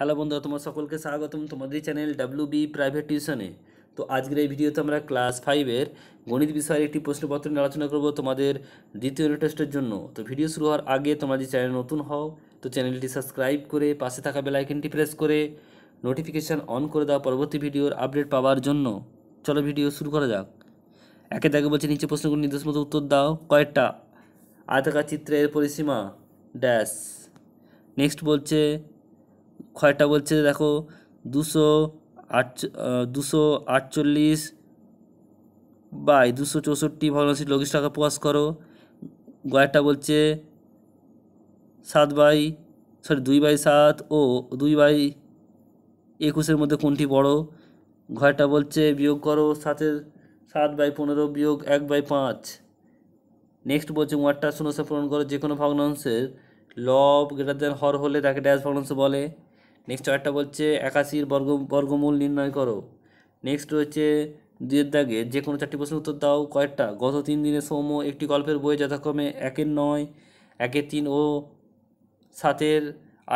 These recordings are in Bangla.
হ্যালো বন্ধুরা তোমার সকলকে স্বাগতম তোমাদের চ্যানেল ডাব্লিউ বি প্রাইভেট টিউশনে তো আজকের এই ভিডিওতে আমরা ক্লাস ফাইভের গণিত বিষয়ের একটি প্রশ্নপত্র নিয়ে আলোচনা করবো তোমাদের দ্বিতীয় ইউনিট টেস্টের জন্য তো ভিডিও শুরু হওয়ার আগে তোমার যে চ্যানেল নতুন হও তো চ্যানেলটি সাবস্ক্রাইব করে পাশে থাকা বেলাইকনটি প্রেস করে নোটিফিকেশান অন করে দাও পরবর্তী ভিডিওর আপডেট পাওয়ার জন্য চলো ভিডিও শুরু করা যাক একে দেখে বলছে নিচে প্রশ্নগুলো নির্দেশ মতো উত্তর দাও কয়েকটা আয়তাকার চিত্রের পরিসীমা ড্যাশ নেক্সট বলছে ক্ষয়টা বলছে দেখো দুশো আট দুশো আটচল্লিশ বাই দুশো চৌষট্টি ভগ্নাংশে লঘিষ্ঠ টাকা প্রকাশ করো গয়েরটা বলছে সাত বাই সরি দুই বাই সাত ও দুই বাই একুশের মধ্যে কোনটি বড় ঘরটা বলছে বিয়োগ করো সাতের সাত বাই পনেরো বিয়োগ এক বাই পাঁচ নেক্সট বলছে ওয়ার্ডটা শূন্য পূরণ করো যে কোনো ভগ্নাংশের লব গ্রেটার দেন হর হলে তাকে ড্যাশ ভগ্নাংশ বলে নেক্সট চারটা বলছে একাশির বর্গ বর্গমূল নির্ণয় করো নেক্সট রয়েছে দুয়ের দাগে যে কোনো চারটি প্রশ্নের উত্তর দাও কয়েকটা গত তিন দিনে সৌম্য একটি গল্পের বই যথাক্রমে একের নয় একের তিন ও সাতের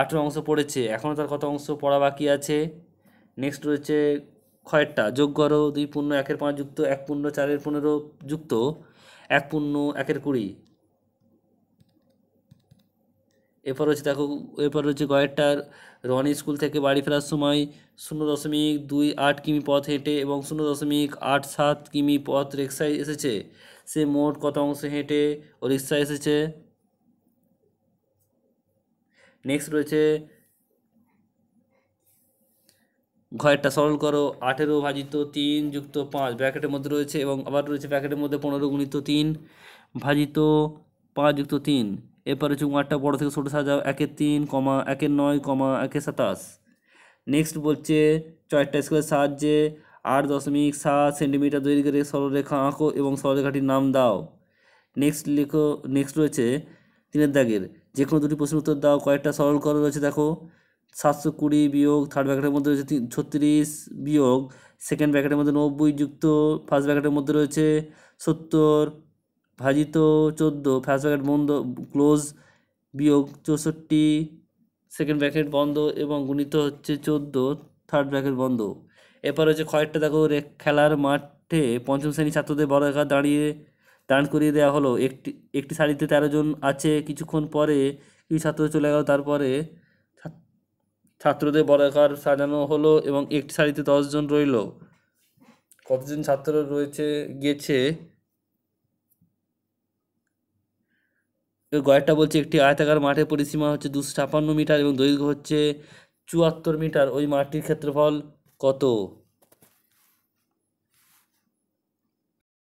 আঠেরো অংশ পড়েছে এখনও তার কত অংশ পড়া বাকি আছে নেক্সট রয়েছে খয়েরটা যোগ করো দুই পূর্ণ একের পাঁচ যুক্ত এক পূর্ণ চারের পনেরো যুক্ত এক পূর্ণ একের কুড়ি এরপর হচ্ছে দেখো এরপর হচ্ছে গয়েরটার রনি স্কুল থেকে বাড়ি ফেরার সময় শূন্য দশমিক দুই আট কিমি পথ হেঁটে এবং শূন্য দশমিক আট সাত কিমি পথ রিক্সায় এসেছে সে মোট কত অংশ হেঁটে ও রিক্সায় এসেছে নেক্সট রয়েছে ঘরটা সরল করো আঠেরো ভাজিত তিন যুক্ত পাঁচ ব্র্যাকেটের মধ্যে রয়েছে এবং আবার রয়েছে ব্র্যাকেটের মধ্যে পনেরো গুণিত তিন ভাজিত পাঁচ যুক্ত তিন এরপরে হচ্ছে ওয়ানটা বড়ো থেকে ছোটো সাজাও একের তিন কমা একের নয় কমা একের সাতাশ নেক্সট বলছে চয়েকটা স্কেলের সাহায্যে আট দশমিক সাত সেন্টিমিটার রেখে সরলরেখা আঁকো এবং সরলরেখাটির নাম দাও নেক্সট লেখো নেক্সট রয়েছে তিনের দাগের যে কোনো দুটি প্রশ্ন উত্তর দাও কয়েকটা সরল করা রয়েছে দেখো সাতশো কুড়ি বিয়োগ থার্ড ব্যাকেটের মধ্যে রয়েছে ছত্রিশ বিয়োগ সেকেন্ড ব্যাকেটের মধ্যে নব্বই যুক্ত ফার্স্ট ব্যাকেটের মধ্যে রয়েছে সত্তর ভাজিত চোদ্দো ফার্স্ট ব্যাকেট বন্ধ ক্লোজ বিয়োগ চৌষট্টি সেকেন্ড ব্র্যাকেট বন্ধ এবং গুণিত হচ্ছে চোদ্দো থার্ড ব্র্যাকেট বন্ধ এরপর হচ্ছে কয়েকটা দেখো খেলার মাঠে পঞ্চম শ্রেণী ছাত্রদের বড় একা দাঁড়িয়ে দাঁড় করিয়ে দেওয়া হলো একটি একটি সারিতে তেরো জন আছে কিছুক্ষণ পরে কিছু ছাত্র চলে গেল তারপরে ছাত্রদের বড় সাজানো হলো এবং একটি সারিতে দশজন রইল কতজন ছাত্র রয়েছে গিয়েছে গয়েরটা বলছে একটি আয়তাকার মাঠের পরিসীমা হচ্ছে দুশো ছাপান্ন মিটার এবং দৈর্ঘ্য হচ্ছে চুয়াত্তর মিটার ওই মাঠটির ক্ষেত্রফল কত